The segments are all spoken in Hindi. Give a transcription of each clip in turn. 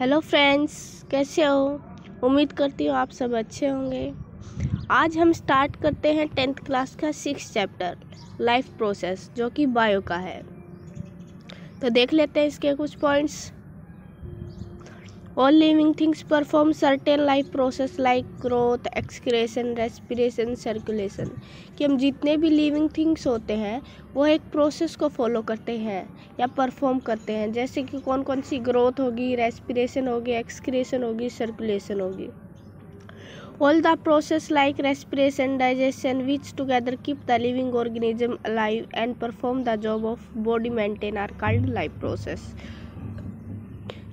हेलो फ्रेंड्स कैसे हो उम्मीद करती हूँ आप सब अच्छे होंगे आज हम स्टार्ट करते हैं टेंथ क्लास का सिक्स चैप्टर लाइफ प्रोसेस जो कि बायो का है तो देख लेते हैं इसके कुछ points All living things perform certain life process like growth, excretion, respiration, circulation कि हम जितने भी living things होते हैं वो एक process को follow करते हैं या perform करते हैं जैसे कि कौन कौन सी growth होगी respiration होगी excretion होगी circulation होगी all the process like respiration digestion which together keep the living organism alive and perform the job of body maintain are called life process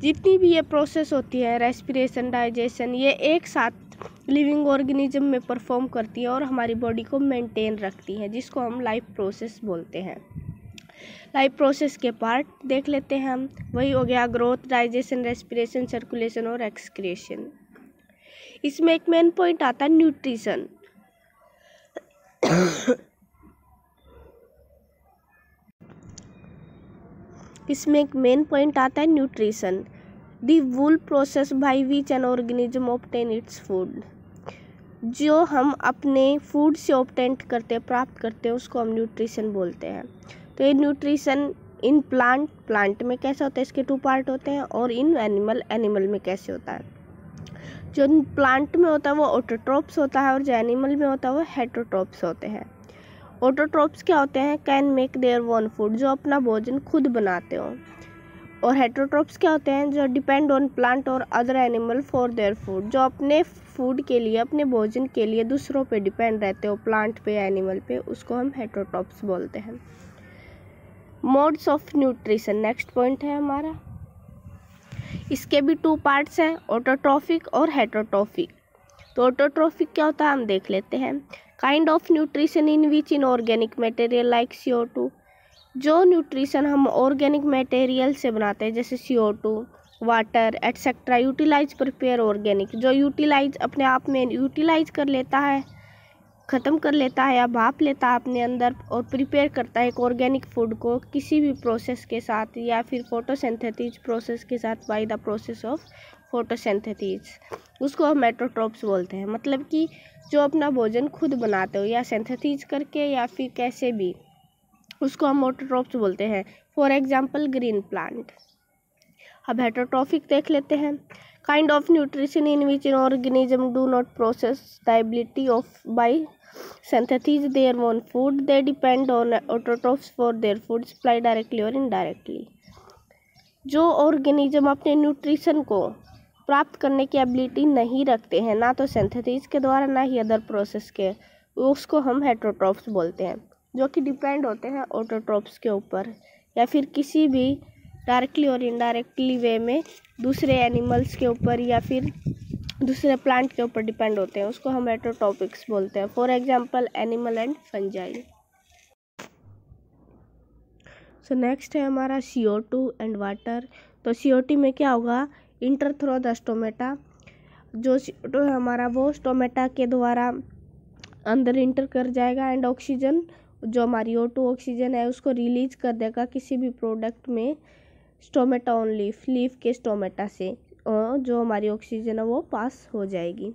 जितनी भी ये प्रोसेस होती है रेस्पिरेशन डाइजेशन ये एक साथ लिविंग ऑर्गेनिज्म में परफॉर्म करती है और हमारी बॉडी को मेंटेन रखती है जिसको हम लाइफ प्रोसेस बोलते हैं लाइफ प्रोसेस के पार्ट देख लेते हैं हम वही हो गया ग्रोथ डाइजेशन रेस्पिरेशन सर्कुलेशन और एक्सक्रिएशन इसमें एक मेन पॉइंट आता है न्यूट्रिशन इसमें एक मेन पॉइंट आता है nutrition the whole process by which an organism obtain its food जो हम अपने फूड से ऑप्टेंट करते हैं प्राप्त करते हैं उसको हम न्यूट्रिशन बोलते हैं तो ये न्यूट्रिशन इन प्लांट प्लांट में कैसे होता है इसके टू पार्ट होते हैं और इन एनिमल एनिमल में कैसे होता है जो प्लांट में होता है वो ऑटोट्रोप्स होता है और जो एनिमल में होता है वो हेटोट्रॉप्स होते हैं ऑटोट्रोप्स क्या होते हैं can make their own food जो अपना भोजन खुद बनाते हो और हेट्रोट्रॉप्स क्या होते हैं जो डिपेंड ऑन प्लांट और other animal for their food जो अपने फूड के लिए अपने भोजन के लिए दूसरों पे डिपेंड रहते हो प्लांट पे एनिमल पे उसको हम हेट्रोट्रॉप्स बोलते हैं modes of nutrition next point है हमारा इसके भी टू पार्ट्स हैं ऑटोट्रॉफिक और हेट्रोट्रॉफिक तो ऑटोट्रॉफिक क्या होता है हम देख लेते हैं kind of nutrition in which inorganic material like C two जो न्यूट्रिशन हम ऑर्गेनिक मटेरियल से बनाते हैं जैसे C two water etcetera utilize prepare organic जो यूटिलाइज अपने आप में यूटिलाइज कर लेता है ख़त्म कर लेता है या भाप लेता है अपने अंदर और प्रिपेयर करता है एक ऑर्गेनिक फूड को किसी भी प्रोसेस के साथ या फिर फोटोसिंथेटिज प्रोसेस के साथ by the process of photosynthesis उसको हम मेट्रोट्रॉप्स बोलते हैं मतलब कि जो अपना भोजन खुद बनाते हो या सेंथेटिज करके या फिर कैसे भी उसको हम ऑटोट्रॉप्स बोलते हैं फॉर एग्जाम्पल ग्रीन प्लांट अब हेटोट्रॉफिक देख लेते हैं kind of nutrition in which in organism do not process the ability of by synthesize their own food they depend on autotrophs for their food supply directly और इनडायरेक्टली जो ऑर्गेनिज्म अपने न्यूट्रिशन को प्राप्त करने की एबिलिटी नहीं रखते हैं ना तो सेंथेटिज के द्वारा ना ही अदर प्रोसेस के उसको हम हेट्रोट्रॉफ्स बोलते हैं जो कि डिपेंड होते हैं ऑटोट्रॉप्स के ऊपर या फिर किसी भी डायरेक्टली और इनडायरेक्टली वे में दूसरे एनिमल्स के ऊपर या फिर दूसरे प्लांट के ऊपर डिपेंड होते हैं उसको हम एटोटॉपिक्स बोलते हैं for example animal and fungi so next है हमारा सी टू एंड वाटर तो सी ओ टी में क्या होगा इंटरथ्रोद स्टोमेटा जो सी टू है हमारा वो स्टोमेटा के द्वारा अंदर इंटर कर जाएगा एंड ऑक्सीजन जो हमारी ओ टू ऑक्सीजन है उसको रिलीज कर देगा किसी भी प्रोडक्ट में स्टोमेटा ऑन लीफ लीफ के स्टोमेटा से और जो हमारी ऑक्सीजन है वो पास हो जाएगी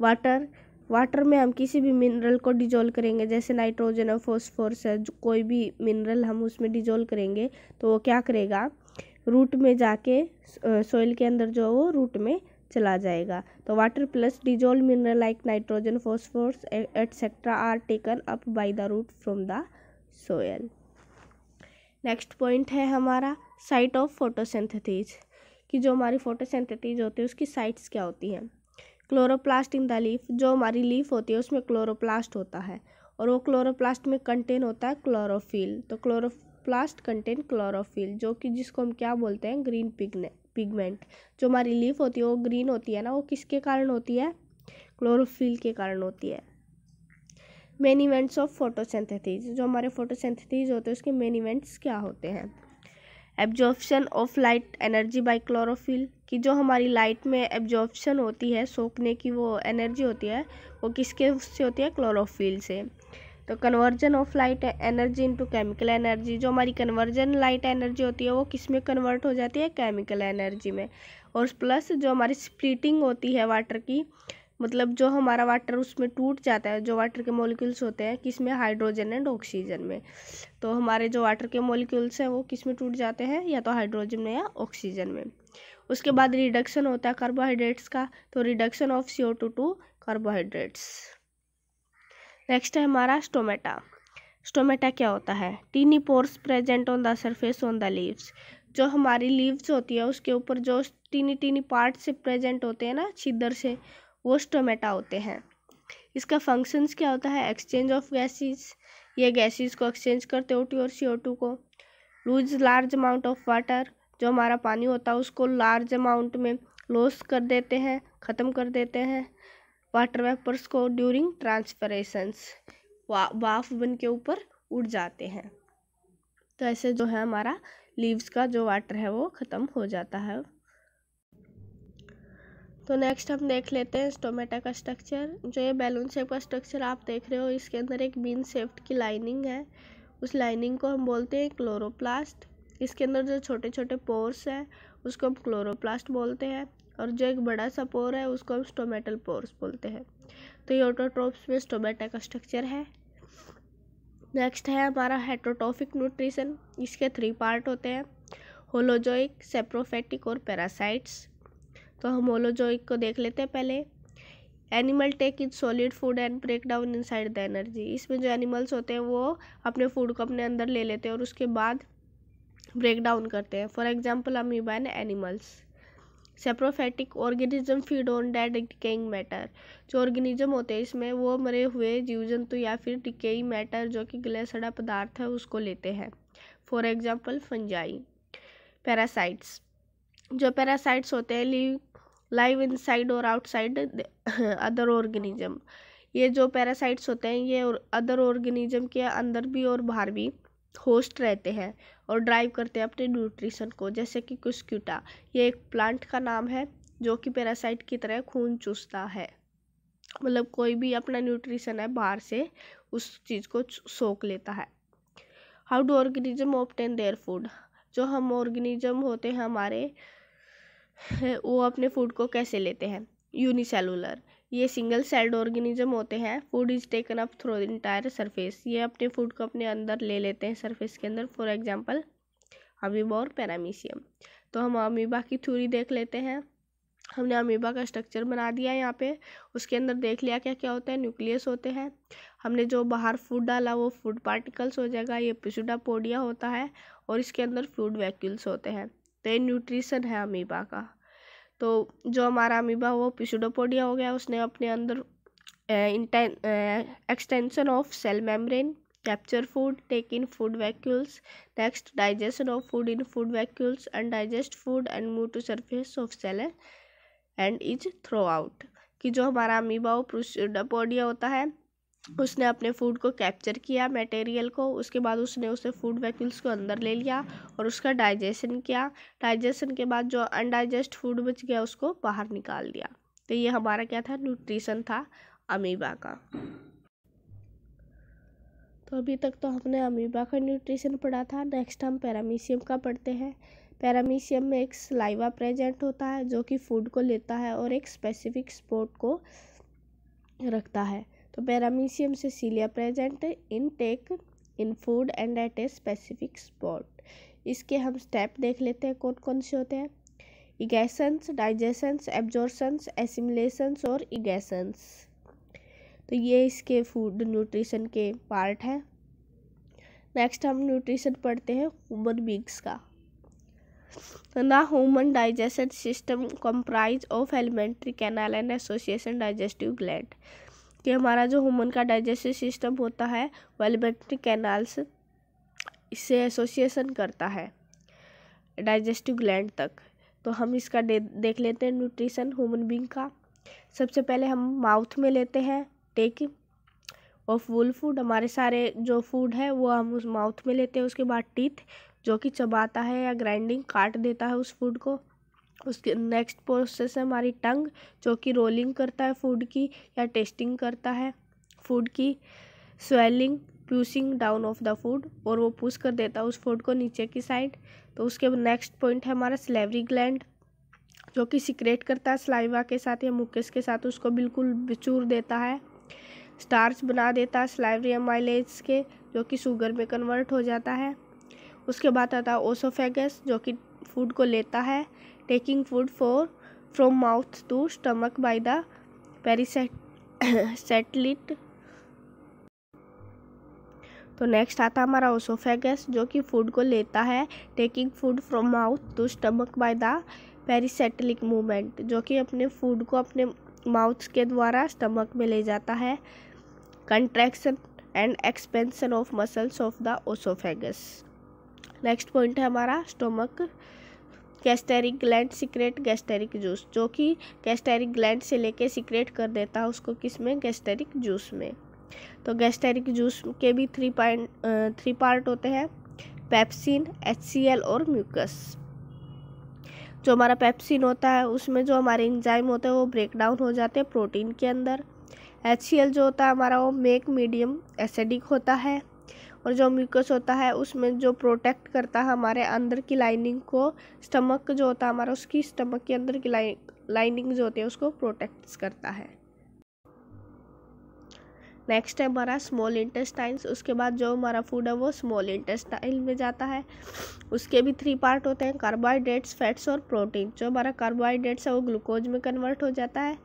वाटर वाटर में हम किसी भी मिनरल को डिजोल्व करेंगे जैसे नाइट्रोजन और फॉस्फोरस है जो कोई भी मिनरल हम उसमें डिजोल्व करेंगे तो वो क्या करेगा रूट में जाके सॉइल के अंदर जो है वो रूट में चला जाएगा तो water plus dissolved mineral like nitrogen phosphorus etcetera are taken up by the root from the soil next point है हमारा साइट ऑफ फोटोसिंथेसिस कि जो हमारी फोटोसिंथेसिस होती है उसकी साइट्स क्या होती हैं क्लोरोप्लास्ट इन द लीफ जो हमारी लीफ होती है उसमें क्लोरोप्लास्ट होता है और वो क्लोरोप्लास्ट में कंटेन होता है क्लोरोफिल तो क्लोरोप्लास्ट कंटेन क्लोरोफिल जो कि जिसको हम क्या बोलते हैं ग्रीन पिगमेंट पिगमेंट जो हमारी लीफ होती है वो ग्रीन होती है ना वो किसके कारण होती है क्लोरोफिल के कारण होती है मेन इवेंट्स ऑफ फोटोसिंथेसिस जो हमारे फोटोसिंथेसिस होते हैं उसके मेन इवेंट्स क्या होते हैं absorption of light energy by chlorophyll कि जो हमारी लाइट में एब्जॉर्प्शन होती है सोखने की वो एनर्जी होती है वो किसके उससे होती है क्लोरोफिल से तो conversion of light energy into chemical energy जो हमारी कन्वर्जन लाइट एनर्जी होती है वो किस में कन्वर्ट हो जाती है केमिकल एनर्जी में और प्लस जो हमारी स्प्लिटिंग होती है वाटर की मतलब जो हमारा वाटर उसमें टूट जाता है जो वाटर के मोलिक्यूल्स होते हैं किस में हाइड्रोजन एंड ऑक्सीजन में तो हमारे जो वाटर के मोलिक्यूल्स हैं वो किस में टूट जाते हैं या तो हाइड्रोजन में या ऑक्सीजन में उसके बाद रिडक्शन होता है कार्बोहाइड्रेट्स का तो reduction of C O two to carbohydrates next है हमारा स्टोमेटा स्टोमेटा क्या होता है tiny pores present on the surface on the leaves जो हमारी लीव्स होती है उसके ऊपर जो टीनी टीनी पार्ट से प्रेजेंट होते हैं ना छिदर से वो स्टोमेटा होते हैं इसका फंक्शंस क्या होता है एक्सचेंज ऑफ गैसेस ये गैसेस को एक्सचेंज करते ओ और सी ओटू को lose large amount of water जो हमारा पानी होता है उसको लार्ज अमाउंट में लॉस कर देते हैं ख़त्म कर देते हैं वाटर वेपर्स को ड्यूरिंग ट्रांसफरेशंस वाफ बन के ऊपर उड़ जाते हैं तो ऐसे जो है हमारा लीव्स का जो वाटर है वो ख़त्म हो जाता है तो नेक्स्ट हम देख लेते हैं स्टोमेटा का स्ट्रक्चर जो ये बैलून शेप का स्ट्रक्चर आप देख रहे हो इसके अंदर एक बीन सेफ्ट की लाइनिंग है उस लाइनिंग को हम बोलते हैं क्लोरोप्लास्ट इसके अंदर जो छोटे छोटे पोर्स हैं उसको हम क्लोरोप्लास्ट बोलते हैं और जो एक बड़ा सा पोर है उसको हम स्टोमेटल पोर्स बोलते हैं तो ये ऑटोट्रोप्स में स्टोमेटा का स्ट्रक्चर है नेक्स्ट है हमारा हेट्रोटॉफिक न्यूट्रिशन इसके थ्री पार्ट होते हैं होलोजोइक सेप्रोफेटिक और पैरासाइट्स तो हम होलोजोइक को देख लेते हैं पहले animal take in solid food and break down inside the energy इसमें जो एनिमल्स होते हैं वो अपने फूड को अपने अंदर ले लेते हैं और उसके बाद ब्रेक डाउन करते हैं for example amoeba and animals saprophytic organism feed on dead decaying matter जो ऑर्गेनिज्म होते हैं इसमें वो मरे हुए जीव जंतु या फिर डिकेइंग मैटर जो कि गले सड़ा पदार्थ है उसको लेते हैं फॉर एग्जाम्पल फंजाई पैरासाइट्स जो पैरासाइट्स होते हैं लिव लाइव इनसाइड और आउटसाइड अदर ऑर्गेनिज्म ये जो पैरासाइट्स होते हैं ये अदर ऑर्गेनिज्म के अंदर भी और बाहर भी होस्ट रहते हैं और ड्राइव करते हैं अपने न्यूट्रिशन को जैसे कि कुस्क्यूटा ये एक प्लांट का नाम है जो कि पैरासाइट की तरह खून चूसता है मतलब कोई भी अपना न्यूट्रिशन है बाहर से उस चीज़ को सोख लेता है how do organism obtain their food जो हम ऑर्गेनिज्म होते हैं हमारे वो अपने फूड को कैसे लेते हैं यूनिसेलुलर ये सिंगल सेल्ड ऑर्गेनिज्म होते हैं food is taken up through entire surface ये अपने फूड को अपने अंदर ले लेते हैं सरफेस के अंदर फॉर एग्जाम्पल अमीबा और पैरामीशियम तो हम अमीबा की थ्योरी देख लेते हैं हमने अमीबा का स्ट्रक्चर बना दिया यहाँ पे उसके अंदर देख लिया क्या क्या होता है न्यूक्लियस होते हैं हमने जो बाहर फूड डाला वो फूड पार्टिकल्स हो जाएगा ये पिसुडा होता है और इसके अंदर फूड वैक्यूल्स होते हैं तो ये न्यूट्रिशन है अमीबा का तो जो हमारा अमीबा वो पिशुडोपोडिया हो गया उसने अपने अंदर extension of cell membrane capture food take in food vacuoles next digestion of food in food vacuoles and digest food and move to surface of cell and is throw out कि जो हमारा अमीबा वो पिशुडोपोडिया होता है उसने अपने फूड को कैप्चर किया मटेरियल को उसके बाद उसने उसे फूड वैक्यूल्स को अंदर ले लिया और उसका डाइजेशन किया डाइजेशन के बाद जो अनडाइजेस्ट फूड बच गया उसको बाहर निकाल दिया तो ये हमारा क्या था न्यूट्रिशन था अमीबा का तो अभी तक तो हमने अमीबा का न्यूट्रिशन पढ़ा था नेक्स्ट हम पैरामीशियम का पढ़ते हैं पैरामीशियम में एक स्लाइवा प्रेजेंट होता है जो कि फूड को लेता है और एक स्पेसिफिक स्पॉट को रखता है तो paramecium cilia present in take in food and at a specific spot इसके हम स्टेप देख लेते हैं कौन कौन से होते हैं इगैसन्स डाइजेशंस एब्जॉर्सन्स एसिमुलेशंस और इगैसन्स तो ये इसके फूड न्यूट्रिशन के पार्ट हैं नेक्स्ट हम न्यूट्रिशन पढ़ते हैं ह्यूमन बींग्स का the human digestion system comprise of alimentary canal and association digestive gland कि हमारा जो ह्यूमन का डाइजेस्टिव सिस्टम होता है वो कैनाल्स इससे एसोसिएशन करता है डाइजेस्टिव ग्लैंड तक तो हम इसका दे, देख लेते हैं न्यूट्रिशन ह्यूमन बींग का सबसे पहले हम माउथ में लेते हैं टेक ऑफ वुल फूड हमारे सारे जो फूड है वो हम उस माउथ में लेते हैं उसके बाद टीथ जो कि चबाता है या ग्राइंडिंग काट देता है उस फूड को उसके नेक्स्ट प्रोसेस है हमारी टंग जो कि रोलिंग करता है फूड की या टेस्टिंग करता है फूड की swallowing pushing down of the food और वो पूस कर देता है उस फूड को नीचे की साइड तो उसके नेक्स्ट पॉइंट है हमारा स्लेवरी ग्लैंड जो कि सिक्रेट करता है स्लाइवा के साथ या मुकेस के साथ उसको बिल्कुल बिचूर देता है स्टार्च बना देता है स्लाइवरी माइलेज के जो कि शुगर में कन्वर्ट हो जाता है उसके बाद आता है ओसोफेगस जो कि फूड को लेता है taking food for, from mouth to stomach by the पेरिसेटलिट तो नेक्स्ट आता हमारा ओसोफेगस जो कि फूड को लेता है taking food from mouth to stomach by the peristaltic movement जो कि अपने फूड को अपने माउथ के द्वारा स्टमक में ले जाता है contraction and expansion of muscles of the oesophagus next point है हमारा stomach gastric gland secrete gastric juice जो कि गैस्टेरिक ग्लैंड से लेके सीक्रेट कर देता है उसको किस में गैस्टेरिक जूस में तो गैस्टेरिक जूस के भी थ्री पॉइंट थ्री पार्ट होते हैं पैप्सिन एच और म्यूकस जो हमारा पैप्सिन होता है उसमें जो हमारे इंजाइम होते हैं वो ब्रेक डाउन हो जाते हैं प्रोटीन के अंदर एच जो होता है हमारा वो मेक मीडियम एसिडिक होता है और जो म्यूकस होता है उसमें जो प्रोटेक्ट करता है हमारे अंदर की लाइनिंग को स्टमक जो होता है हमारा उसकी स्टमक के अंदर की लाइनिंग जो होती है उसको प्रोटेक्ट करता है नेक्स्ट है हमारा स्मॉल इंटेस्टाइन्स उसके बाद जो हमारा फूड है वो स्मॉल इंटेस्टाइन में जाता है उसके भी थ्री पार्ट होते हैं कार्बोहाइड्रेट्स फैट्स और प्रोटीन जो हमारा कार्बोहाइड्रेट्स है वो ग्लूकोज में कन्वर्ट हो जाता है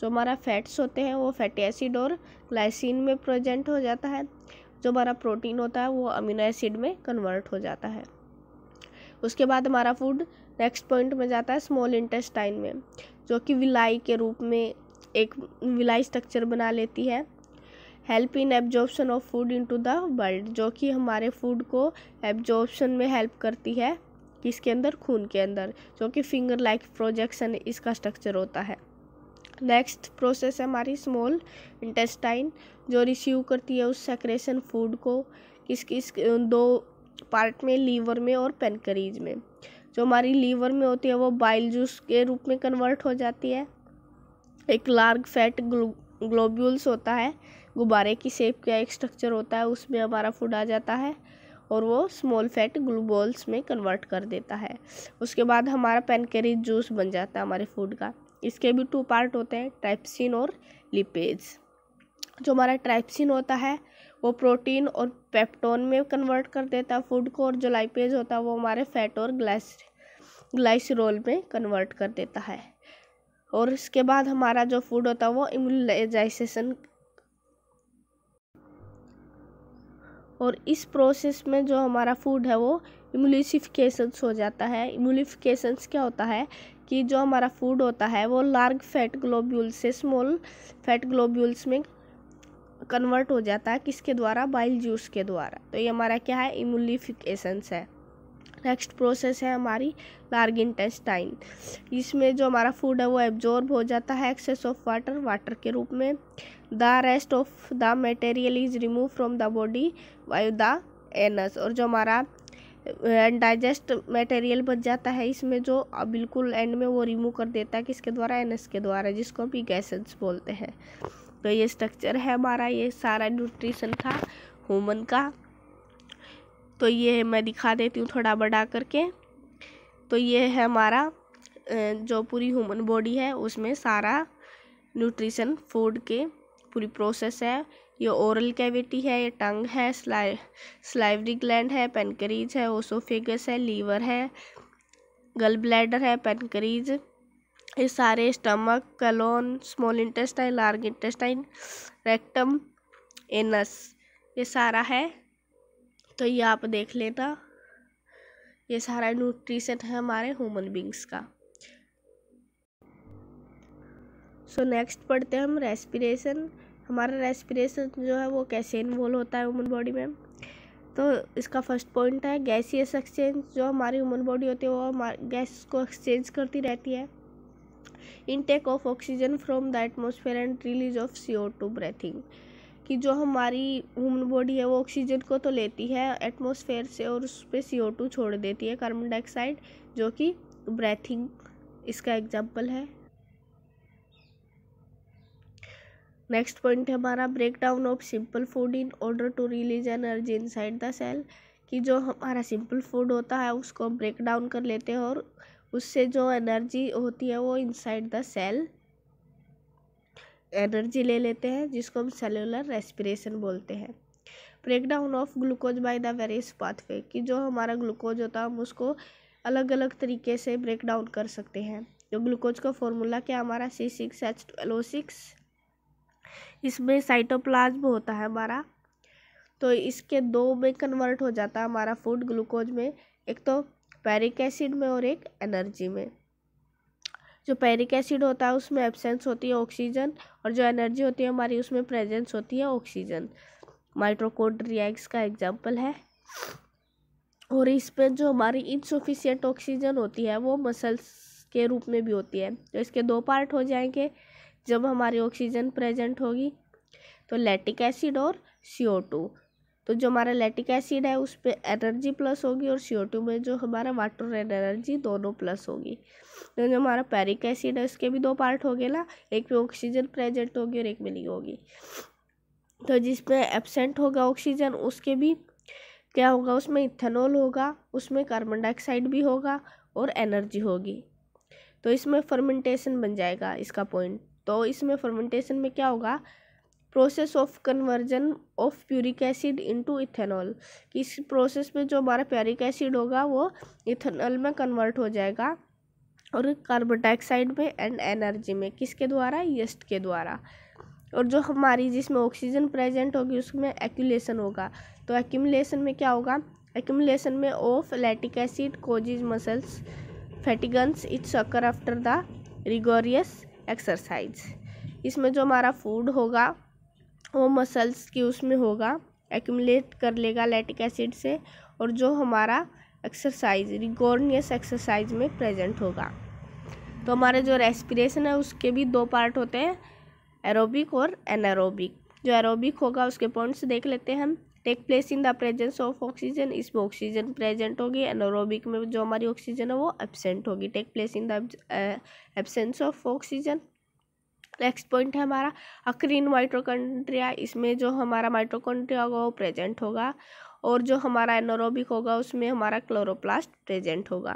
जो हमारा फैट्स होते हैं वो फैटी एसिड और ग्लाइसिन में प्रेजेंट हो जाता है जो हमारा प्रोटीन होता है वो अमीनो एसिड में कन्वर्ट हो जाता है उसके बाद हमारा फूड नेक्स्ट पॉइंट में जाता है स्मॉल इंटेस्टाइन में जो कि विलाई के रूप में एक विलाई स्ट्रक्चर बना लेती है help in absorption of food into the world जो कि हमारे फूड को एब्जॉर्प्शन में हेल्प करती है किसके अंदर खून के अंदर जो कि फिंगर लाइक प्रोजेक्शन इसका स्ट्रक्चर होता है नेक्स्ट प्रोसेस है हमारी स्मॉल इंटेस्टाइन जो रिसीव करती है उस सेक्रेशन फूड को किस किस दो पार्ट में लीवर में और पेनकरीज में जो हमारी लीवर में होती है वो बाइल जूस के रूप में कन्वर्ट हो जाती है एक लार्ग फैट ग्लोब्यूल्स होता है गुब्बारे की सेप का एक स्ट्रक्चर होता है उसमें हमारा फूड आ जाता है और वो स्मॉल फैट ग्लूबॉल्स में कन्वर्ट कर देता है उसके बाद हमारा पेनकेरिज जूस बन जाता है हमारे फूड का इसके भी टू पार्ट होते हैं ट्राइप्सिन और लिपेज जो हमारा ट्राइप्सिन होता है वो प्रोटीन और पेप्टोन में कन्वर्ट कर देता है फूड को और जो लाइपेज होता है वो हमारे फैट और ग्लाइस ग्लाइसरोल में कन्वर्ट कर देता है और इसके बाद हमारा जो फूड होता है वो इम्यूलाइजेशन और इस प्रोसेस में जो हमारा फूड है वो इमुलिसिफिकेशंस हो जाता है इमुलिफिकेशंस क्या होता है कि जो हमारा फूड होता है वो लार्ग फैट ग्लोब्यूल से स्मॉल फैट ग्लोब्यूल्स में कन्वर्ट हो जाता है किसके द्वारा बाइल जूस के द्वारा तो ये हमारा क्या है इमुलिफिकेशंस है नेक्स्ट प्रोसेस है हमारी लार्ग इंटेस्टाइन इसमें जो हमारा फूड है वो एब्जॉर्ब हो जाता है एक्सेस ऑफ वाटर वाटर के रूप में the rest of the material is remove from the body by the anus और जो हमारा डाइजेस्ट मटेरियल बच जाता है इसमें जो बिल्कुल एंड में वो रिमूव कर देता है किसके द्वारा एनएस के द्वारा जिसको भी गैसेज बोलते हैं तो ये स्ट्रक्चर है हमारा ये सारा न्यूट्रिशन था हुमन का तो ये मैं दिखा देती हूँ थोड़ा बढ़ा करके तो ये है हमारा जो पूरी ह्यूमन बॉडी है उसमें सारा न्यूट्रिशन फूड के पूरी प्रोसेस है ये ओरल कैविटी है ये टंग है स्लाई स्लाइवरी ग्लैंड है पेनक्रीज है ओसोफेगस है लीवर है गल ब्लैडर है पेनक्रीज ये सारे stomach colon small intestine large intestine rectum anus ये सारा है तो ये आप देख लेना ये सारा न्यूट्रिशन है हमारे ह्यूमन बींग्स का सो so नेक्स्ट पढ़ते हैं हम रेस्पिरेशन हमारा रेस्पिरेशन जो है वो कैसे इन्वॉल्व होता है वुमन बॉडी में तो इसका फर्स्ट पॉइंट है गैसियस एक्सचेंज जो हमारी वुमन बॉडी होती है वो गैस को एक्सचेंज करती रहती है intake of oxygen from the atmosphere and release of C O two breathing कि जो हमारी ह्यूमन बॉडी है वो ऑक्सीजन को तो लेती है एटमोसफेयर से और उस पर सी टू छोड़ देती है कार्बन डाइऑक्साइड जो कि ब्रेथिंग इसका एग्जाम्पल है नेक्स्ट पॉइंट है हमारा break down of simple food in order to release energy inside the cell कि जो हमारा सिंपल फूड होता है उसको हम ब्रेक डाउन कर लेते हैं और उससे जो एनर्जी होती है वो इनसाइड द सेल एनर्जी ले लेते हैं जिसको हम सेलुलर रेस्पिरेशन बोलते हैं break down of glucose by the various pathway कि जो हमारा ग्लूकोज होता है हम उसको अलग अलग तरीके से ब्रेक डाउन कर सकते हैं जो ग्लूकोज का फॉर्मूला क्या हमारा C six H twelve O six इसमें साइटोप्लाज्म होता है हमारा तो इसके दो में कन्वर्ट हो जाता है हमारा फूड ग्लूकोज में एक तो पैरिक एसिड में और एक एनर्जी में जो पैरिक एसिड होता है उसमें एब्सेंस होती है ऑक्सीजन और जो एनर्जी होती है हमारी उसमें प्रेजेंस होती है ऑक्सीजन माइट्रोकोड्रिया का एग्जाम्पल है और इसमें जो हमारी इनसफिशियंट ऑक्सीजन होती है वो मसल्स के रूप में भी होती है तो इसके दो पार्ट हो जाएंगे जब हमारी ऑक्सीजन प्रेजेंट होगी तो लैटिक एसिड और सी टू तो जो हमारा लैटिक एसिड है उस पर एनर्जी प्लस होगी और सी टू में जो हमारा वाटर एंड एनर्जी दोनों प्लस होगी तो जो हमारा पैरिक एसिड है उसके भी दो पार्ट हो गए ना एक में ऑक्सीजन प्रेजेंट होगी और एक में नहीं होगी तो जिसमें एबसेंट होगा ऑक्सीजन उसके भी क्या होगा उसमें इथेनॉल होगा उसमें कार्बन डाइऑक्साइड भी होगा और एनर्जी होगी तो इसमें फर्मेंटेशन बन जाएगा इसका पॉइंट तो इसमें फर्मेंटेशन में क्या होगा process of conversion of pyruvic acid into ethanol इस प्रोसेस में जो हमारा प्यूरिक एसिड होगा वो इथेनॉल में कन्वर्ट हो जाएगा और कार्बन डाइऑक्साइड में एंड एनर्जी में किसके द्वारा यस्ट के द्वारा और जो हमारी जिसमें ऑक्सीजन प्रेजेंट होगी उसमें एक्यूलेशन होगा तो एक्यूमुलेशन में क्या होगा एक्यूमुलेशन में of lactic acid causes muscles fatigue it's occur after the rigorous exercise इसमें जो हमारा फूड होगा वो मसल्स की उसमें होगा एक्यूमलेट कर लेगा लैटिक एसिड से और जो हमारा एक्सरसाइज रिगोर्नियस एक्सरसाइज में प्रेजेंट होगा तो हमारे जो रेस्पिरेशन है उसके भी दो पार्ट होते हैं एरोबिक और एनारोबिक जो एरोबिक होगा उसके पॉइंट्स देख लेते हैं हम take place in the presence of oxygen इसमें ऑक्सीजन प्रेजेंट होगी एनोरोबिक में जो हमारी ऑक्सीजन है वो एबसेंट होगी take place in the absence of oxygen next point है हमारा अक्रीन माइट्रोकॉन्ड्रिया इसमें जो हमारा माइट्रोकॉन्ड्रिया होगा वो प्रेजेंट होगा और जो हमारा एनोरोबिक होगा उसमें हमारा क्लोरोप्लास्ट प्रेजेंट होगा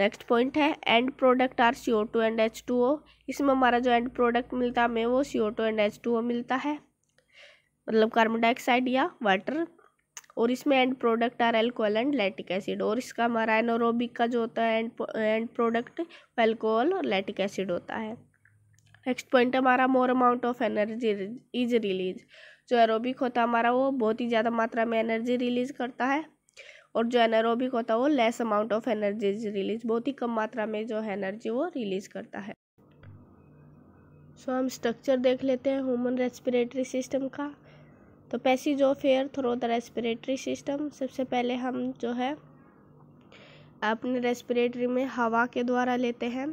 नेक्स्ट पॉइंट है end product are C O two and H two O इसमें हमारा जो एंड प्रोडक्ट मिलता है हमें वो C O two and H two O मिलता है मतलब कार्बन डाइऑक्साइड या वाटर और इसमें end product are alcohol and lactic acid और इसका हमारा एनोरोबिक का जो होता है एंड एंड प्रोडक्ट एल्कोहल और लैटिक एसिड होता है नेक्स्ट पॉइंट हमारा more amount of energy is release जो एरोबिक होता है हमारा वो बहुत ही ज़्यादा मात्रा में एनर्जी रिलीज करता है और जो एनारोबिक होता है वो less amount of energy is release बहुत ही कम मात्रा में जो है एनर्जी वो रिलीज करता है सो so, हम स्ट्रक्चर देख लेते हैं ह्यूमन रेस्पिरेटरी सिस्टम का तो पैसी जो of air through the respiratory system सबसे पहले हम जो है अपने रेस्पिरेटरी में हवा के द्वारा लेते हैं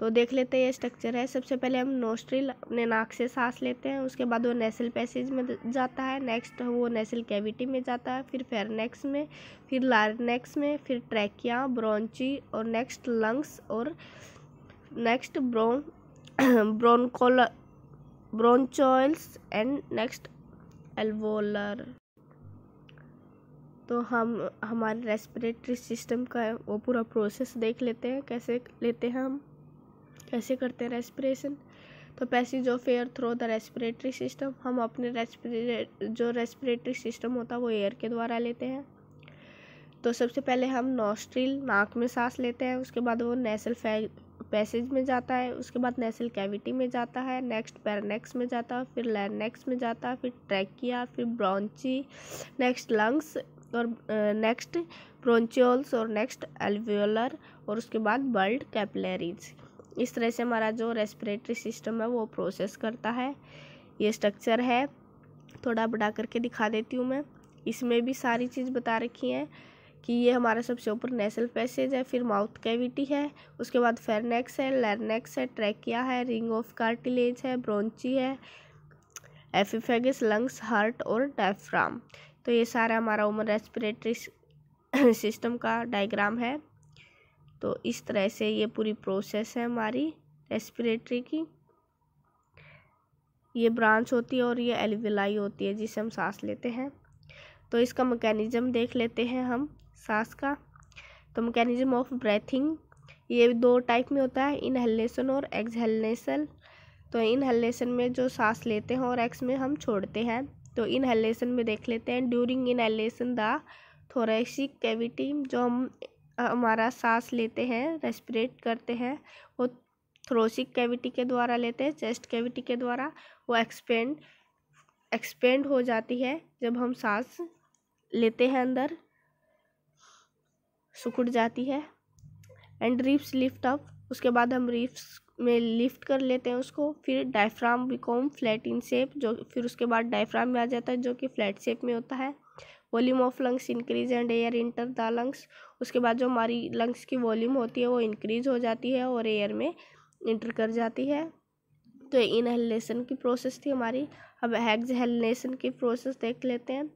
तो देख लेते हैं ये स्ट्रक्चर है सबसे पहले हम नोस्ट्रिल अपने नाक से सांस लेते हैं उसके बाद वो नेसल पैसेज में जाता है नेक्स्ट वो नेसल कैविटी में जाता है फिर फेरनेक्स में फिर लारनेक्स में फिर ट्रैकिया ब्रोंची और नेक्स्ट लंग्स और नेक्स्ट ब्रोन bronchioles bronchioles and next alveolar तो हम हमारे रेस्पिरेटरी सिस्टम का वो पूरा प्रोसेस देख लेते हैं कैसे लेते हैं हम कैसे करते हैं रेस्पिरेशन तो passage of air through the respiratory system हम अपने रेस्पिरेट जो रेस्पिरेटरी सिस्टम होता है वो एयर के द्वारा लेते हैं तो सबसे पहले हम नॉस्ट्रिल नाक में सांस लेते हैं उसके बाद वो नेसल पैसेज में जाता है उसके बाद नेसल कैविटी में जाता है नेक्स्ट पैरनेक्स में जाता है फिर लैरनेक्स में जाता है फिर ट्रैकिया फिर ब्रॉन्ची नेक्स्ट लंग्स और नेक्स्ट ब्रोंचियोल्स और नेक्स्ट एल्वियोलर और उसके बाद बल्ड कैपलेरीज इस तरह से हमारा जो रेस्पिरेटरी सिस्टम है वो प्रोसेस करता है ये स्ट्रक्चर है थोड़ा बढ़ा करके दिखा देती हूँ मैं इसमें भी सारी चीज़ बता रखी है कि ये हमारा सबसे ऊपर नेसल पैसेज है फिर माउथ कैविटी है उसके बाद फेरनेक्स है लेरनेक्स है ट्रैकिया है रिंग ऑफ कार्टिलेज है ब्रोंची है एफिफेगस लंग्स हार्ट और डायफ्राम तो ये सारा हमारा उम्र रेस्पिरेटरी सिस्टम का डायग्राम है तो इस तरह से ये पूरी प्रोसेस है हमारी रेस्पिरेटरी की ये ब्रांच होती है और ये एलिविलाई होती है जिसे हम सांस लेते हैं तो इसका मैकेनिज़्म देख लेते हैं हम सांस का तो मैकेनिज्म ऑफ ब्रेथिंग ये दो टाइप में होता है इनहेलेशन और एक्सहेलेशन तो इनहेलेशन में जो सांस लेते हैं और एक्स में हम छोड़ते हैं तो इनहेलेशन में देख लेते हैं during inhalation the thoracic cavity जो हम हमारा सांस लेते हैं रेस्पिरेट करते हैं वो थ्रोसिक कैविटी के द्वारा लेते हैं चेस्ट कैविटी के द्वारा वो एक्सपेंड एक्सपेंड हो जाती है जब हम सांस लेते हैं अंदर सिकुड़ जाती है एंड रिप्स लिफ्ट अप उसके बाद हम रिप्स में लिफ्ट कर लेते हैं उसको फिर diaphragm become flat in shape जो फिर उसके बाद डायफ्राम में आ जाता है जो कि फ्लैट शेप में होता है volume of lungs increase and air enter the lungs उसके बाद जो हमारी लंग्स की वॉल्यूम होती है वो इंक्रीज हो जाती है और एयर में इंटर कर जाती है तो इनहेलेशन की प्रोसेस थी हमारी अब हेक्सहेलनेशन की प्रोसेस देख लेते हैं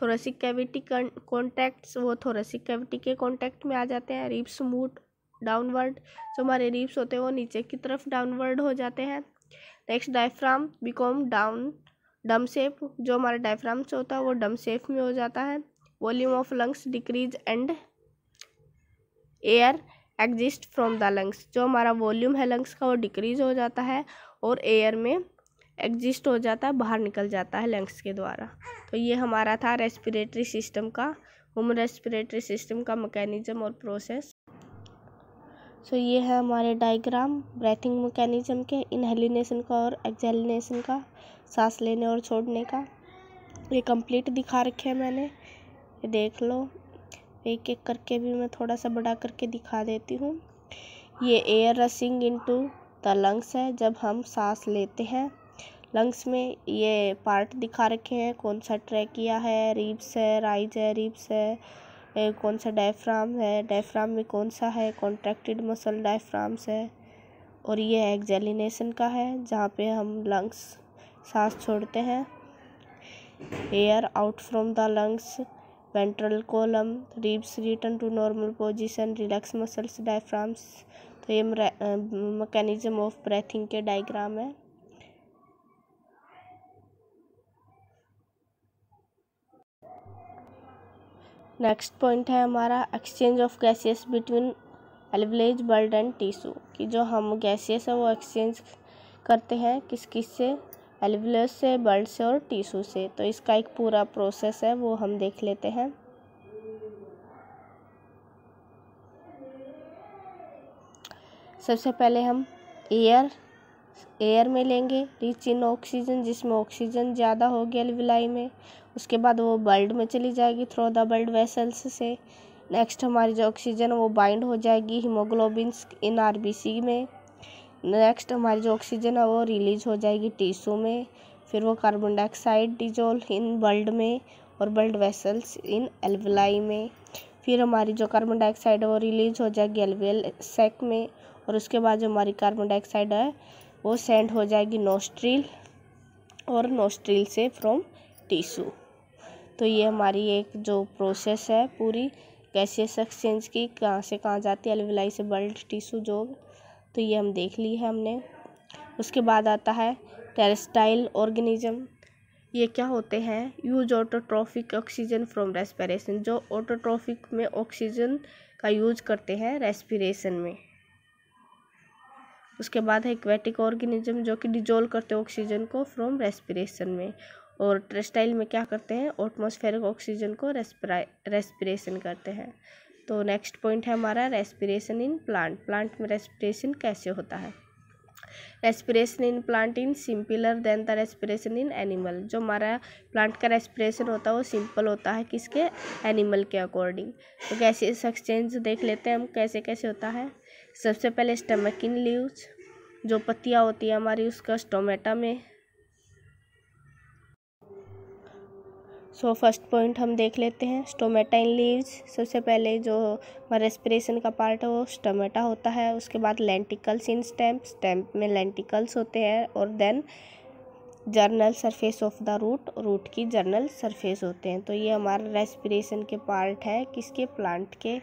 थोरेसिक कैविटी कॉन्टैक्ट्स वो थोरेसिक कैविटी के कॉन्टैक्ट में आ जाते हैं रिप्स मूड डाउनवर्ड जो हमारे रिप्स होते हैं वो नीचे की तरफ डाउनवर्ड हो जाते हैं नेक्स्ट डायफ्राम बिकॉम डाउन डम सेप जो हमारा डायफ्राम से होता है वो डम सेप में हो जाता है volume of lungs decrease and air exit from the lungs जो हमारा वॉल्यूम है लंग्स का वो डिक्रीज हो जाता है और एयर में एग्जिस्ट हो जाता है बाहर निकल जाता है लंग्स के द्वारा तो ये हमारा था रेस्पिरेटरी सिस्टम का होम रेस्पिरेटरी सिस्टम का मैकेनिज्म और प्रोसेस सो ये है हमारे डायग्राम ब्रेथिंग मैकेनिज्म के इनहेलिनेशन का और एक्जेलिनेशन का सांस लेने और छोड़ने का ये कंप्लीट दिखा रखे हैं मैंने ये देख लो एक एक करके भी मैं थोड़ा सा बड़ा करके दिखा देती हूँ ये air rushing into the lungs है जब हम सांस लेते हैं लंग्स में ये पार्ट दिखा रखे हैं कौन सा किया है रिब्स है राइज है रिब्स है कौन सा डायफ्राम है डायफ्राम में कौन सा है कॉन्ट्रैक्टेड मसल डायफ्राम्स है और ये एक्जेलिनेशन का है जहाँ पे हम लंग्स सांस छोड़ते हैं air out from the lungs vertebral column ribs return to normal position relax muscles diaphragms तो ये मैकेनिज्म ऑफ ब्रेथिंग के डायग्राम है नेक्स्ट पॉइंट है हमारा exchange of gases between alveoli blood and tissue कि जो हम गैसेस है वो एक्सचेंज करते हैं किस किस से एलवलेज से बल्ड से और टीशू से तो इसका एक पूरा प्रोसेस है वो हम देख लेते हैं सबसे पहले हम एयर एयर में लेंगे रिच इन ऑक्सीजन जिसमें ऑक्सीजन ज़्यादा हो गया विलाई में उसके बाद वो बल्ड में चली जाएगी थ्रो द बल्ड वेसल्स से नेक्स्ट हमारी जो ऑक्सीजन वो बाइंड हो जाएगी हीमोग्लोबिन इन आर में नेक्स्ट हमारी जो ऑक्सीजन है वो रिलीज हो जाएगी टीशू में फिर वो carbon dioxide dissolve in blood में और बल्ड वेसल्स इन एलविलाई में फिर हमारी जो कार्बन डाइऑक्साइड है वो रिलीज हो जाएगी एलवेल सेक में और उसके बाद जो हमारी कार्बन डाइऑक्साइड है वो सेंड हो जाएगी नोस्ट्रिल और नोस्ट्रिल से फ्रॉम टिशू तो ये हमारी एक जो प्रोसेस है पूरी कैसे एक्सचेंज की कहाँ से कहाँ जाती है अलविलाई से बल्ड टिशू जो तो ये हम देख ली है हमने उसके बाद आता है टेरेस्टाइल ऑर्गेनिज्म ये क्या होते हैं use autotrophic oxygen from respiration जो ऑटोट्रॉफिक में ऑक्सीजन का यूज करते हैं रेस्पिरेशन में उसके बाद है इक्वेटिक ऑर्गेनिज्म जो कि डिजोल करते हैं ऑक्सीजन को फ्रॉम रेस्पिरेशन में और टेरेस्टाइल में क्या करते हैं ऑटमोसफेरिक ऑक्सीजन को रेस्परा रेस्पिरेशन करते हैं तो नेक्स्ट पॉइंट है हमारा रेस्पिरेशन इन प्लांट प्लांट में रेस्पिरेशन कैसे होता है respiration in plant in simpler than the respiration in animal जो हमारा प्लांट का रेस्पिरेशन होता है वो सिंपल होता है किसके एनिमल के अकॉर्डिंग तो कैसे एक्सचेंज देख लेते हैं हम कैसे कैसे होता है सबसे पहले स्टमकिन लीव्स जो पत्तियाँ होती है हमारी उसका स्टोमेटा में सो फर्स्ट पॉइंट हम देख लेते हैं स्टोमेटा इन लीव्स सबसे पहले जो हमारा रेस्पिरेशन का पार्ट है वो स्टोमेटा होता है उसके बाद लेंटिकल्स इन स्टैम्प स्टैम्प में लेंटिकल्स होते हैं और then general surface of the root root की जर्नल सरफेस होते हैं तो ये हमारा रेस्पिरेशन के पार्ट है किसके प्लांट के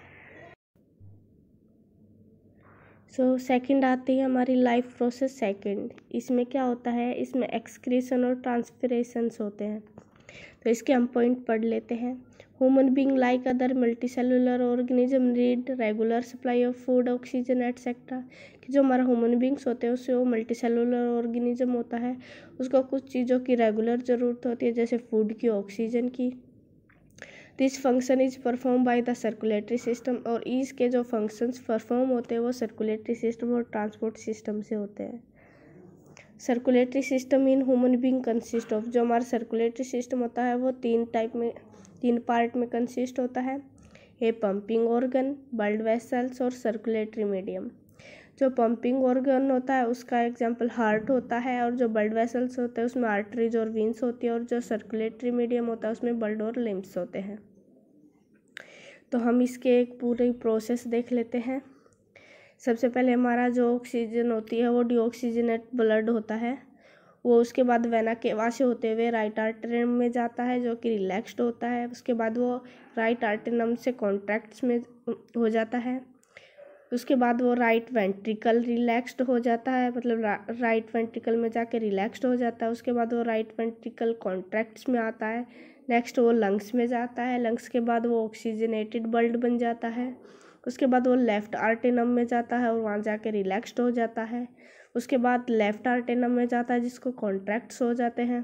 सो so, सेकंड आती है हमारी लाइफ प्रोसेस सेकंड इसमें क्या होता है इसमें एक्सक्रीसन और ट्रांसफरेशंस होते हैं तो इसके हम पॉइंट पढ़ लेते हैं human being like other multicellular organism read regular supply of food oxygen etcetera कि जो हमारा ह्यूमन बींग्स होते हैं उससे वो मल्टी सेलुलर ऑर्गेनिज्म होता है उसको कुछ चीज़ों की रेगुलर ज़रूरत होती है जैसे फूड की ऑक्सीजन की this function is perform by the circulatory system और इसके जो फंक्शंस परफॉर्म होते हैं वो सर्कुलेटरी सिस्टम और ट्रांसपोर्ट सिस्टम से होते हैं circulatory system in human being consist of जो हमारा सर्कुलेटरी सिस्टम होता है वो तीन टाइप में तीन पार्ट में कंसिस्ट होता है a pumping organ blood vessels और सर्कुलेटरी मीडियम जो पम्पिंग ऑर्गन होता है उसका एग्जाम्पल हार्ट होता है और जो ब्लड वेसल्स होते हैं उसमें आर्टरीज और वीन्स होती है और जो सर्कुलेटरी मीडियम होता है उसमें ब्लड और लिम्स होते हैं तो हम इसके एक पूरी प्रोसेस देख लेते हैं सबसे पहले हमारा जो ऑक्सीजन होती है वो डिओक्सीजनेट ब्लड होता है वो उसके बाद वेना केवा से होते हुए राइट आर्टरम में जाता है जो कि रिलैक्स्ड होता है उसके बाद वो राइट आर्टरम से कॉन्ट्रैक्ट्स में हो जाता है उसके बाद वो राइट वेंट्रिकल रिलैक्स्ड हो जाता है मतलब रा, राइट वेंट्रिकल में जाके रिलैक्स्ड हो जाता है उसके बाद वो राइट वेंट्रिकल कॉन्ट्रैक्ट्स में आता है नेक्स्ट वो लंग्स में जाता है लंग्स के बाद वो ऑक्सीजनेटेड बल्ड बन जाता है उसके बाद वो लेफ़्ट आर्टेनम में जाता है और वहाँ जाके रिलैक्स्ड हो जाता है उसके बाद लेफ़्ट आर्टेनम में जाता है जिसको कॉन्ट्रैक्ट्स हो जाते हैं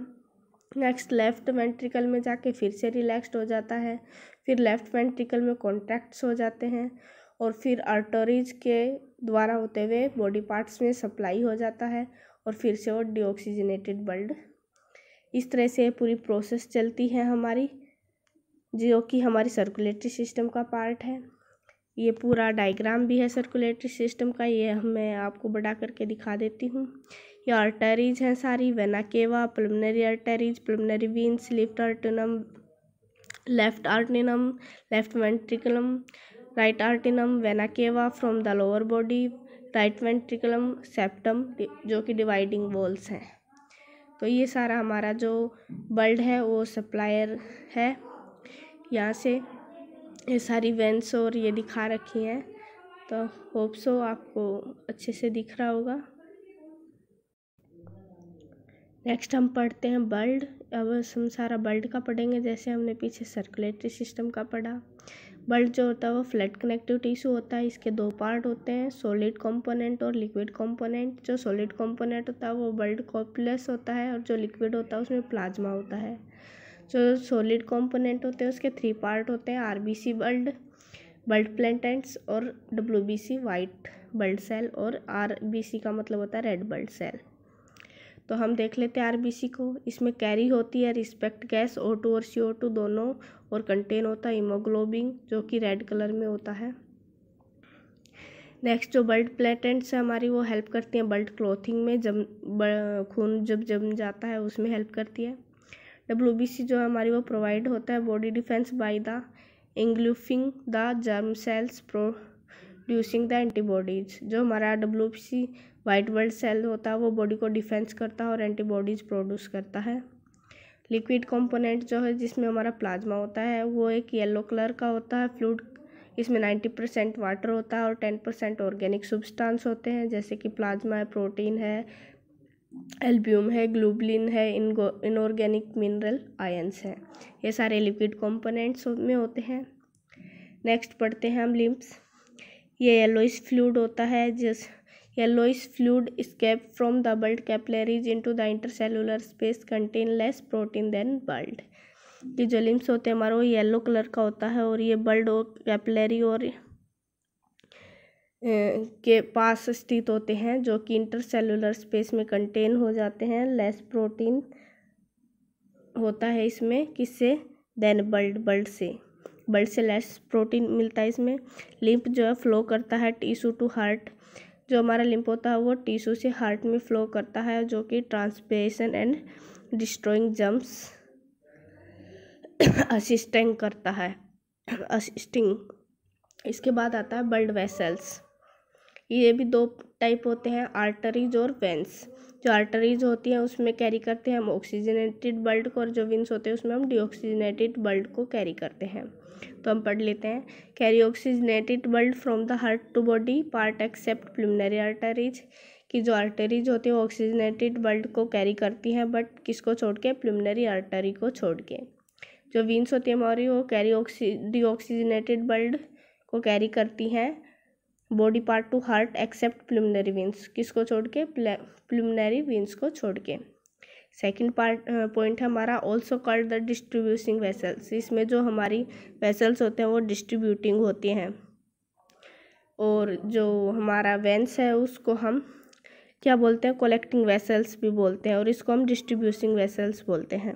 नेक्स्ट लेफ़्ट वेंट्रिकल में जाके फिर से रिलैक्स्ड हो जाता है फिर लेफ़्ट वेंट्रिकल में कॉन्ट्रैक्ट्स हो जाते हैं और फिर आर्टरीज के द्वारा होते हुए बॉडी पार्ट्स में सप्लाई हो जाता है और फिर से वो डिऑक्सीजनेटेड ब्लड इस तरह से पूरी प्रोसेस चलती है हमारी जो कि हमारी सर्कुलेटरी सिस्टम का पार्ट है ये पूरा डायग्राम भी है सर्कुलेटरी सिस्टम का ये मैं आपको बढ़ा करके दिखा देती हूँ ये आर्टरीज हैं सारी वेनाकेवा pulmonary arteries pulmonary वीन्स lift आर्टनम left आर्टनिनम left वेंट्रिकुलम right artinum vena cava from the lower body right ventriculum septum जो कि डिवाइडिंग वॉल्स हैं तो ये सारा हमारा जो बल्ड है वो सप्लायर है यहाँ से ये सारी वेंस और ये दिखा रखी हैं तो होप सो आपको अच्छे से दिख रहा होगा नेक्स्ट हम पढ़ते हैं बल्ड अब हम सारा बल्ड का पढ़ेंगे जैसे हमने पीछे सर्कुलेटरी सिस्टम का पढ़ा बल्ड जो होता है वो फ्लैट कनेक्टिव टिश्यू होता है इसके दो पार्ट होते हैं सॉलिड कंपोनेंट और लिक्विड कंपोनेंट जो सॉलिड कंपोनेंट होता है वो बल्ड कॉपलेस होता है और जो लिक्विड होता है उसमें प्लाज्मा होता है जो सॉलिड कंपोनेंट होते हैं उसके थ्री पार्ट होते हैं आरबीसी बल्ड बल्ड प्लेंटेंट्स और W B C white blood cell और सी का मतलब होता है रेड बल्ड सेल तो हम देख लेते हैं आरबीसी को इसमें कैरी होती है रिस्पेक्ट गैस ओ टू और सी ओ टू दोनों और कंटेन होता है इमोग्लोबिन जो कि रेड कलर में होता है नेक्स्ट जो ब्लड प्लेटेंट्स है हमारी वो हेल्प करती हैं ब्लड क्लोथिंग में जम खून जब जम जाता है उसमें हेल्प करती है डब्ल्यू बी सी जो है हमारी वो प्रोवाइड होता है body defence by the engulfing the germ cells producing the antibodies जो हमारा W B C white blood cell होता है वो बॉडी को डिफेंस करता है और एंटीबॉडीज़ प्रोड्यूस करता है लिक्विड कंपोनेंट जो है जिसमें हमारा प्लाज्मा होता है वो एक येलो कलर का होता है फ्लूड इसमें नाइन्टी परसेंट वाटर होता है और टेन परसेंट ऑर्गेनिक सब्सटेंस होते हैं जैसे कि प्लाज्मा है प्रोटीन है एल्ब्यूम है ग्लूबलिन है इनऑर्गेनिक मिनरल आयंस हैं ये सारे लिक्विड कंपोनेंट्स में होते हैं नेक्स्ट पढ़ते हैं हम लिम्स ये येलोइस फ्लूड होता है जिस escape from the from capillaries into the intercellular space contain less protein than blood ये जो लिम्स होते हैं हमारे वो येलो कलर का होता है और ये बल्ड और कैपिलरी और के पास स्थित होते हैं जो कि इंटरसेलुलर स्पेस में कंटेन हो जाते हैं लेस प्रोटीन होता है इसमें किससे देन बल्ड बल्ड से बल्ड से लेस प्रोटीन मिलता है इसमें लिम्फ जो है फ्लो करता है टीशू टू हार्ट जो हमारा लिम्फ होता है वो टिश्यू से हार्ट में फ्लो करता है जो कि transportation and destroying germs assisting करता है असिस्टिंग इसके बाद आता है ब्लड वेसल्स ये भी दो टाइप होते हैं आर्टरीज और वेंस जो आर्टरीज होती हैं उसमें कैरी करते हैं हम ऑक्सीजनेटेड ब्लड को और जो विंस होते हैं उसमें हम डीऑक्सीजनेटेड ब्लड को कैरी करते हैं तो हम पढ़ लेते हैं carry oxygenated blood from the heart to body part except pulmonary arteries कि जो आर्टरीज होती है वो ऑक्सीजनेटेड बल्ड को कैरी करती हैं बट किसको छोड़ के प्लमनरी आर्टरी को छोड़ के जो वीन्स होती है हमारी वो कैरी ऑक्सी ऑक्सीजनेटेड बल्ड को कैरी करती हैं body part to heart except pulmonary veins किसको छोड़ के प्लमनरी वीन्स को छोड़ के सेकेंड पार्ट पॉइंट है हमारा also called the distributing vessels इसमें जो हमारी वेसल्स होते हैं वो डिस्ट्रीब्यूटिंग होती हैं और जो हमारा वेंस है उसको हम क्या बोलते हैं कलेक्टिंग वेसल्स भी बोलते हैं और इसको हम डिस्ट्रीब्यूशिंग वेसल्स बोलते हैं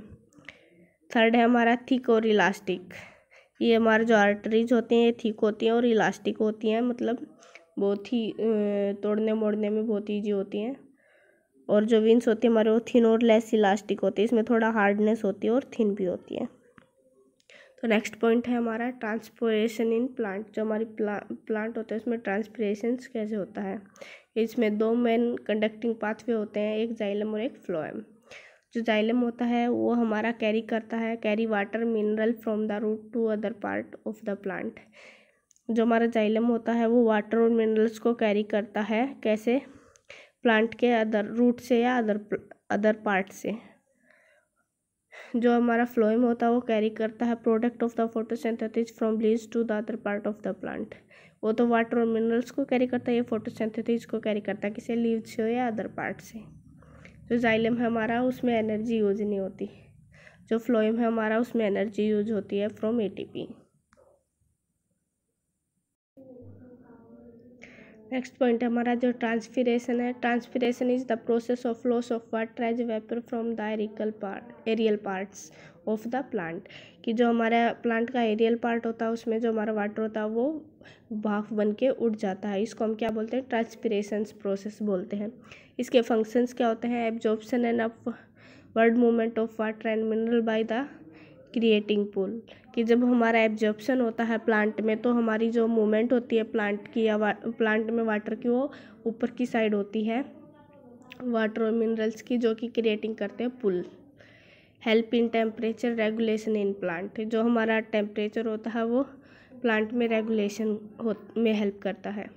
थर्ड है हमारा थिक और इलास्टिक ये हमारे जो आर्टरीज होती हैं ये थिक होती हैं और इलास्टिक होती हैं मतलब बहुत ही तोड़ने मोड़ने में बहुत ईजी होती हैं और जो विंस होती है हमारे वो थिन और लेस इलास्टिक होती है इसमें थोड़ा हार्डनेस होती है और थिन भी होती है तो नेक्स्ट पॉइंट है हमारा ट्रांसपोरेशन इन प्लांट जो हमारी प्ला, प्लांट होता है उसमें ट्रांसपोरेशन कैसे होता है इसमें दो मेन कंडक्टिंग पाथवे होते हैं एक जाइलम और एक फ्लोएम जो जाइलम होता है वो हमारा कैरी करता है carry water mineral from the root to other part of the plant जो हमारा जाइलम होता है वो वाटर और मिनरल्स को कैरी करता है कैसे प्लांट के अदर रूट से या अदर अदर पार्ट से जो हमारा फ्लोएम होता है वो कैरी करता है product of the photosynthesis from leaves to the other part of the plant वो तो वाटर और मिनरल्स को कैरी करता है ये फोटोसिंथेसिस को कैरी करता है किसी लीव से हो या अदर पार्ट से जो जाइलम है हमारा उसमें एनर्जी यूज नहीं होती जो फ्लोएम है हमारा उसमें एनर्जी यूज होती है फ्रॉम एटीपी नेक्स्ट पॉइंट हमारा जो ट्रांसफिरेशन है transpiration is the process of loss of water as vapour from the एरिकल part aerial parts of the plant कि जो हमारा प्लांट का एरियल पार्ट होता है उसमें जो हमारा वाटर होता है वो भाफ बन के उड़ जाता है इसको हम क्या बोलते हैं ट्रांसपिरेशन प्रोसेस बोलते हैं इसके फंक्शंस क्या होते हैं absorption and upward movement of water and mineral by the creating pull कि जब हमारा एब्जॉर्प्शन होता है प्लांट में तो हमारी जो मूवमेंट होती है प्लांट की या प्लांट में वाटर की वो ऊपर की साइड होती है वाटर और मिनरल्स की जो कि क्रिएटिंग करते हैं pull help in temperature regulation in plant जो हमारा टेम्परेचर होता है वो प्लांट में रेगुलेशन हो में हेल्प करता है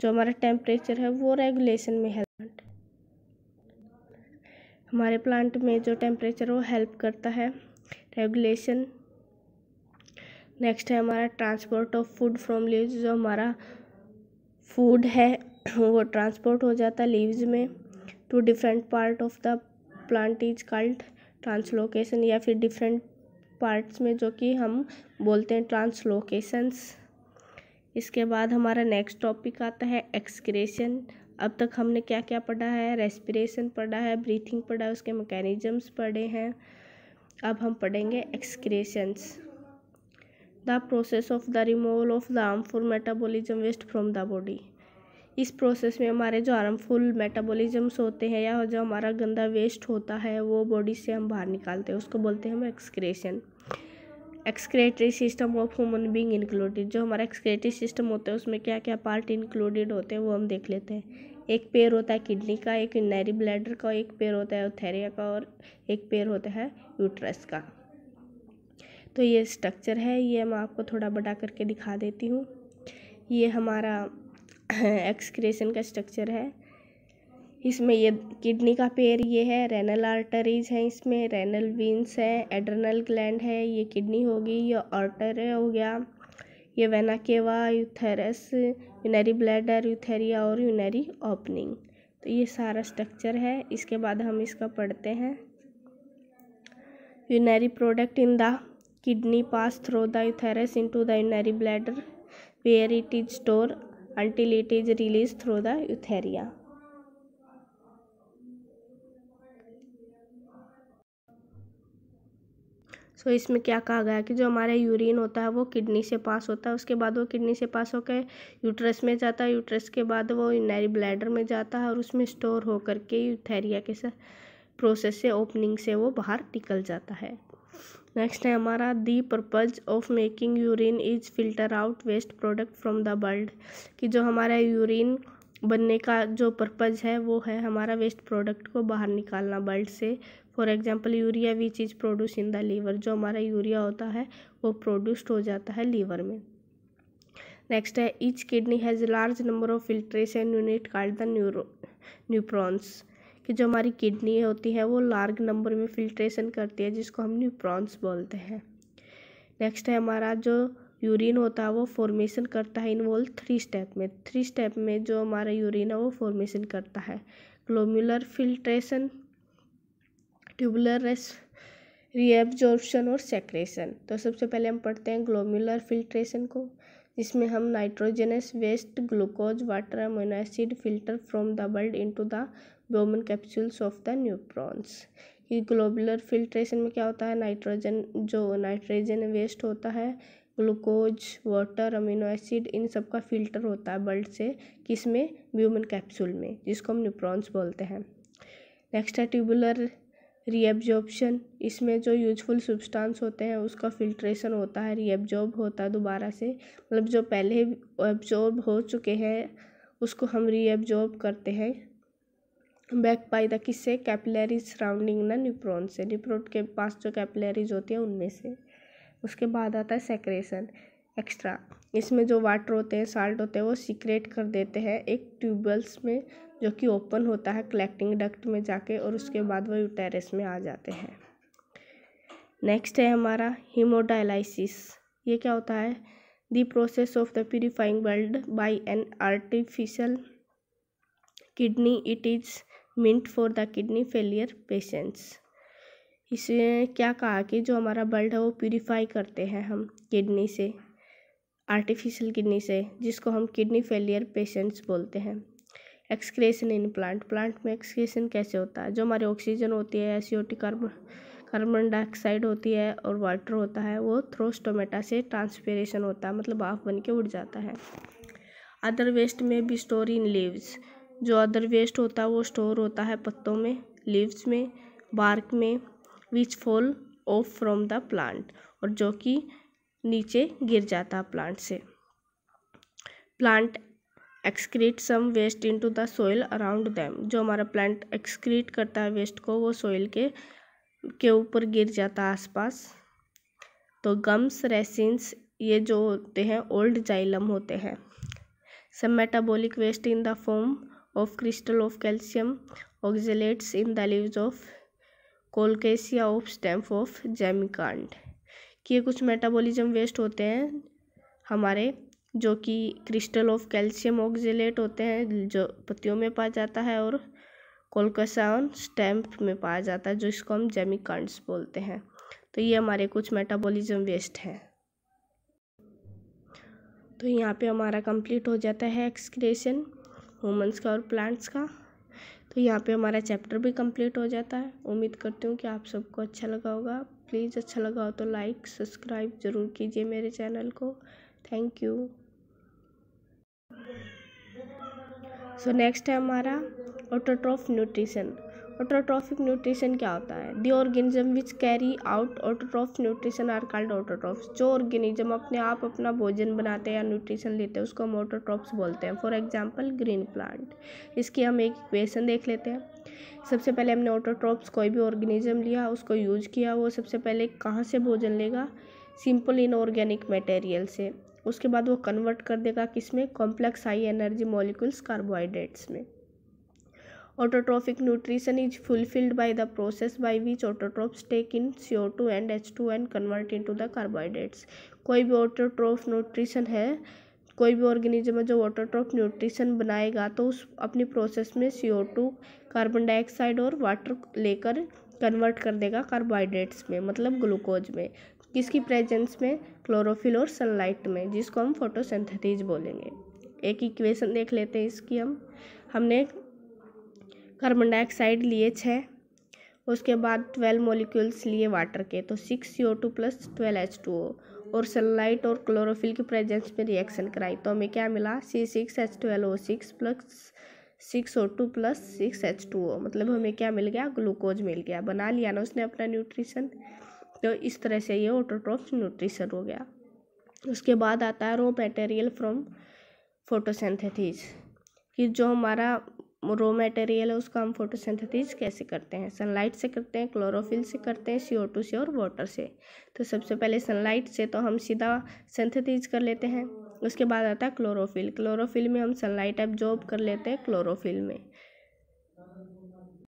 जो हमारा टेम्परेचर है वो रेगुलेशन में हेल्प हमारे प्लांट में जो टेम्परेचर वो हेल्प करता है रेगुलेशन नेक्स्ट है हमारा transport of food from leaves जो हमारा फूड है वो ट्रांसपोर्ट हो जाता है लीव्स में to different part of the plant is called translocation या फिर डिफरेंट पार्ट्स में जो कि हम बोलते हैं ट्रांसलोकेशंस इसके बाद हमारा नेक्स्ट टॉपिक आता है एक्सक्रेशन अब तक हमने क्या क्या पढ़ा है रेस्पिरेशन पढ़ा है ब्रीथिंग पढ़ा है उसके मैकेनिज़म्स पढ़े हैं अब हम पढ़ेंगे excretions the process of the removal of the harmful metabolism waste from the body इस प्रोसेस में हमारे जो हार्मफुल मेटाबॉलिज्म्स होते हैं या जो हमारा गंदा वेस्ट होता है वो बॉडी से हम बाहर निकालते हैं उसको बोलते हैं हम excretion excretory system of human being included जो हमारा एक्सक्रेटरी सिस्टम होता है उसमें क्या क्या पार्ट इंक्लूडेड होते हैं वो हम देख लेते हैं एक पेड़ होता है किडनी का एक नैरी ब्लैडर का एक पेड़ होता है थैरिया का और एक पेड़ होता है यूट्रस का तो ये स्ट्रक्चर है ये मैं आपको थोड़ा बड़ा करके दिखा देती हूँ ये हमारा एक्सक्रेशन का स्ट्रक्चर है इसमें ये किडनी का पेयर ये है रेनल आर्टरीज हैं इसमें रेनल वीन्स हैं एड्रनल ग्लैंड है ये किडनी होगी ये ऑर्टर हो गया ये vena cava ureters urinary bladder urethra और यूनरी ओपनिंग तो ये सारा स्ट्रक्चर है इसके बाद हम इसका पढ़ते हैं urinary product in the kidney pass through the ureters into the urinary bladder where it is store until it is release through the urethra so तो so, इसमें क्या कहा गया कि जो हमारा यूरिन होता है वो किडनी से पास होता है उसके बाद वो किडनी से पास होकर यूट्रस में जाता है यूट्रस के बाद वो यूनारी ब्लैडर में जाता है और उसमें स्टोर होकर के यूथेरिया के प्रोसेस से ओपनिंग से वो बाहर निकल जाता है नेक्स्ट है हमारा the purpose of making urine is filter out waste product from the blood कि जो हमारा यूरिन बनने का जो पर्पज़ है वो है हमारा वेस्ट प्रोडक्ट को बाहर निकालना वर्ल्ड से for example urea which is produce in the liver जो हमारा यूरिया होता है वो प्रोड्यूस्ड हो जाता है लीवर में नेक्स्ट है each kidney has large number of filtration unit called the neuro nephrons कि जो हमारी किडनी होती है वो लार्ज नंबर में फिल्ट्रेशन करती है जिसको हम न्यूप्रॉन्स बोलते हैं नेक्स्ट है हमारा जो यूरिन होता है वो फॉर्मेशन करता है इन्वॉल्व थ्री स्टेप में थ्री स्टेप में जो हमारा यूरिन है वो फॉर्मेशन करता है ग्लोमुलर फिल्ट्रेशन ट्यूबुलर रेस रीएब्जॉर्प्शन और सेक्रेशन तो सबसे पहले हम पढ़ते हैं ग्लोमुलर फिल्ट्रेशन को जिसमें हम nitrogenous waste glucose water amino acid filter from the blood into the Bowman capsules of the nephrons ये ग्लोबुलर फिल्ट्रेशन में क्या होता है नाइट्रोजन जो नाइट्रोजन वेस्ट होता है ग्लूकोज वाटर अमीनो एसिड इन सब का फिल्टर होता है बल्ड से किस में ब्यूमन कैप्सूल में जिसको हम न्यूट्रॉन्स बोलते हैं नेक्स्ट है ट्यूबुलर रीऐब्जॉर्प्शन इसमें जो यूजफुल सब्सटेंस होते हैं उसका फ़िल्ट्रेशन होता है रीऐब्जॉर्ब होता है दोबारा से मतलब जो पहले एब्जॉर्ब हो चुके हैं उसको हम रीऐब्जॉर्ब करते हैं बैक पाई द किससे कैपिलरी सराउंडिंग ना न्यूप्रॉन से न्यूप्रॉन के पास जो कैपिलरीज होती है उनमें से उसके बाद आता है सेक्रेशन एक्स्ट्रा इसमें जो वाटर होते हैं साल्ट होते हैं वो सीक्रेट कर देते हैं एक ट्यूबल्स में जो कि ओपन होता है कलेक्टिंग डक्ट में जाके और उसके बाद वो यूटेरस में आ जाते हैं नेक्स्ट है हमारा हीमोडायलाइसिस ये क्या होता है the process of the purifying blood by an artificial kidney it is meant for the kidney failure patients इसे क्या कहा कि जो हमारा ब्लड है वो प्योरीफाई करते हैं हम किडनी से आर्टिफिशियल किडनी से जिसको हम किडनी फेलियर पेशेंट्स बोलते हैं एक्सक्रेशन इन प्लांट प्लांट में एक्सक्रेशन कैसे होता है जो हमारे ऑक्सीजन होती है एसियोटिक कार्बन कार्बन डाइऑक्साइड होती है और वाटर होता है वो थ्रोस्टोमेटा से ट्रांसपेरेशन होता है मतलब भाप बन के उड़ जाता है अदर वेस्ट में भी स्टोर इन लीव्स जो अदर वेस्ट होता है वो स्टोर होता है पत्तों में लीव्स में बार्क में which fall off from the plant और जो कि नीचे गिर जाता है प्लांट से plant excrete some waste into the soil around them जो हमारा प्लांट एक्सक्रीट करता है वेस्ट को वो सोइल के के ऊपर गिर जाता है आसपास तो गम्स रेसिन्स ये जो होते हैं ओल्ड जाइलम होते हैं some metabolic waste in the form of crystal of calcium oxalates in the leaves of colocasia of stem of जेमिकांड कि ये कुछ मेटाबॉलिज्म वेस्ट होते हैं हमारे जो कि क्रिस्टल ऑफ कैल्शियम ऑक्जिलेट होते हैं जो पत्तियों में पाया जाता है और कोलकसान स्टैम्प में पाया जाता है जो इसको हम जेमिकांड्स बोलते हैं तो ये हमारे कुछ मेटाबॉलिज्म वेस्ट हैं तो यहाँ पे हमारा कंप्लीट हो जाता है एक्सक्रेशन वुमेंस का और प्लांट्स का तो यहाँ पे हमारा चैप्टर भी कंप्लीट हो जाता है उम्मीद करती हूँ कि आप सबको अच्छा लगा होगा प्लीज़ अच्छा लगा हो तो लाइक सब्सक्राइब ज़रूर कीजिए मेरे चैनल को थैंक यू सो नेक्स्ट है हमारा ऑटोट्रॉफ न्यूट्रिशन ऑटोट्रॉफिक न्यूट्रिशन क्या होता है the organism which carry out autotroph nutrition are called autotrophs जो ऑर्गेनिज्म अपने आप अपना भोजन बनाते हैं या न्यूट्रिशन लेते हैं उसको हम ऑटोट्रॉफ्स बोलते हैं फॉर एग्जाम्पल ग्रीन प्लांट इसकी हम एक इक्वेशन देख लेते हैं सबसे पहले हमने ऑटोट्रॉप्स कोई भी ऑर्गेनिज्म लिया उसको यूज किया वो सबसे पहले कहाँ से भोजन लेगा सिंपल इनऑर्गेनिक मटेरियल से उसके बाद वो कन्वर्ट कर देगा किस में complex high energy molecules carbohydrates में autotrophic is by the process by which the take in C O two and H two and convert into the carbohydrates कोई भी ऑटोट्रोफ न्यूट्रिशन है कोई भी ऑर्गेनिज्म है जो ऑटोट्रोफ न्यूट्रिशन बनाएगा तो उस अपनी प्रोसेस में C O two carbon dioxide और वाटर लेकर कन्वर्ट कर देगा कार्बोहाइड्रेट्स में मतलब ग्लूकोज में किसकी प्रेजेंस में क्लोरोफिल और सनलाइट में जिसको हम फोटोसिंथेसिस बोलेंगे एक इक्वेशन देख लेते हैं इसकी हम हमने कार्बन डाइऑक्साइड लिए छः उसके बाद ट्वेल्व मोलिक्यूल्स लिए वाटर के तो six C O two plus twelve H two O और सनलाइट और क्लोरोफिल की प्रेजेंस में रिएक्शन कराई तो हमें क्या मिला C six H twelve O six plus six O two plus six H two O मतलब हमें क्या मिल गया ग्लूकोज मिल गया बना लिया ना उसने अपना न्यूट्रिशन तो इस तरह से ये ऑटोट्रॉप्स न्यूट्रिशन हो गया उसके बाद आता है रॉ मटेरियल फ्रॉम फोटोसिंथेसिस कि जो हमारा रॉ मटेरियल है उसका हम फोटोसिंथेसिस कैसे करते हैं सनलाइट से करते हैं क्लोरोफिल से करते हैं सी टू से और वाटर से तो सबसे पहले सनलाइट से तो हम सीधा सिंथेसिस कर लेते हैं उसके बाद आता है क्लोरोफिल क्लोरोफिल में हम सनलाइट एब्जॉर्ब कर लेते हैं क्लोरोफिल में